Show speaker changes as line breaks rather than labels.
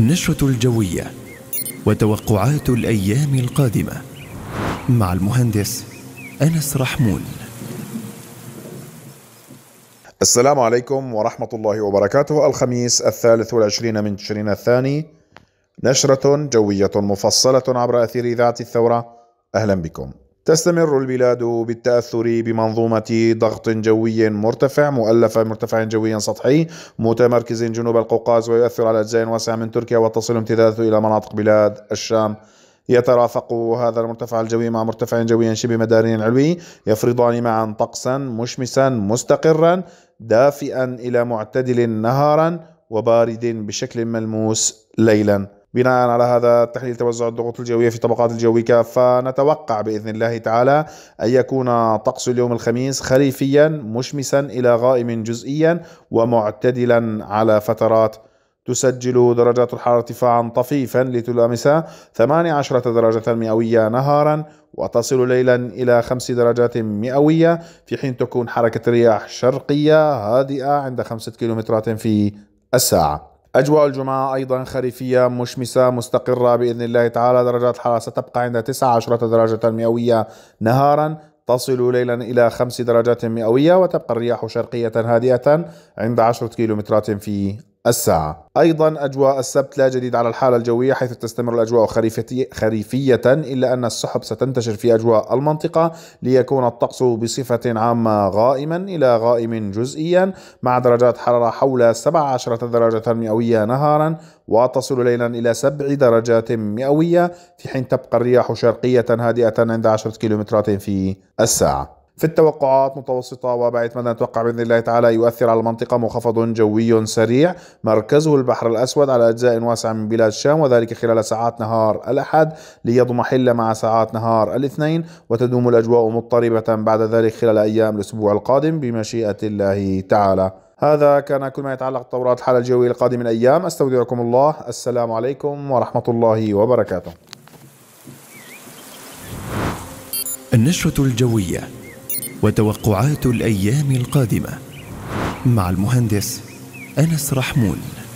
النشرة الجوية وتوقعات الأيام القادمة مع المهندس أنس رحمون
السلام عليكم ورحمة الله وبركاته الخميس الثالث والعشرين من تشرين الثاني نشرة جوية مفصلة عبر أثير إذاعة الثورة أهلا بكم تستمر البلاد بالتأثر بمنظومة ضغط جوي مرتفع مؤلفة مرتفع جوي سطحي متمركز جنوب القوقاز ويؤثر على أجزاء واسعة من تركيا وتصل امتداده إلى مناطق بلاد الشام يترافق هذا المرتفع الجوي مع مرتفع جوي شبه مداري علوي يفرضان معا طقسا مشمسا مستقرا دافئا إلى معتدل نهارا وبارد بشكل ملموس ليلا بناء على هذا التحليل توزع الضغوط الجوية في طبقات الجو كافة نتوقع بإذن الله تعالى أن يكون طقس اليوم الخميس خريفيا مشمسا إلى غائم جزئيا ومعتدلا على فترات تسجل درجات الحرارة ارتفاعا طفيفا لتلامس 18 درجة مئوية نهارا وتصل ليلا إلى 5 درجات مئوية في حين تكون حركة رياح شرقية هادئة عند 5 كيلومترات في الساعة أجواء الجمعة أيضا خريفية مشمسة مستقرة بإذن الله تعالى درجات الحرارة ستبقى عند 19 درجة مئوية نهارا تصل ليلا إلى 5 درجات مئوية وتبقى الرياح شرقية هادئة عند 10 كيلومترات في الساعة أيضا أجواء السبت لا جديد على الحالة الجوية حيث تستمر الأجواء خريفية إلا أن السحب ستنتشر في أجواء المنطقة ليكون الطقس بصفة عامة غائما إلى غائم جزئيا مع درجات حرارة حول 17 درجة مئوية نهارا وتصل ليلا إلى 7 درجات مئوية في حين تبقى الرياح شرقية هادئة عند 10 كيلومترات في الساعة في التوقعات متوسطة وبعيد مدى نتوقع بإذن الله تعالى يؤثر على المنطقة منخفض جوي سريع مركزه البحر الأسود على أجزاء واسعة من بلاد الشام وذلك خلال ساعات نهار الأحد ليضمحل مع ساعات نهار الاثنين وتدوم الأجواء مضطربة بعد ذلك خلال أيام الأسبوع القادم بمشيئة الله تعالى هذا كان كل ما يتعلق بتطورات الحالة الجوية لقادم الأيام أستودعكم الله السلام عليكم ورحمة الله وبركاته
النشرة الجوية وتوقعات الايام القادمه مع المهندس انس رحمون